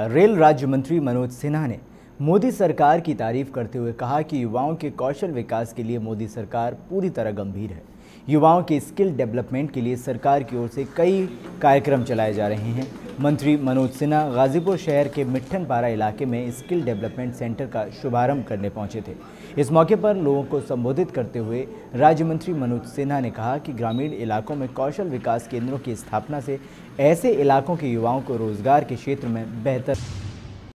rail राज्य मंत्री मनोज सिन्हा ने मोदी सरकार की तारीफ करते हुए कहा कि युवाओं के कौशल विकास के लिए मोदी सरकार पूरी तरह गंभीर है युवाओं के स्किल डेवलपमेंट के लिए सरकार की ओर से कई कार्यक्रम चलाए जा रहे हैं मंत्री मनोज सिन्हा गाजीपुर शहर के मिट्ठन पारा इलाके में स्किल डेवलपमेंट सेंटर का शुभारंभ करने पहुंचे थे इस मौके पर लोगों को संबोधित करते हुए राज्य मंत्री मनोज सिन्हा ने कहा कि ग्रामीण इलाकों में कौशल विकास केंद्रों की स्थापना से ऐसे इलाकों के युवाओं को रोजगार के क्षेत्र में बेहतर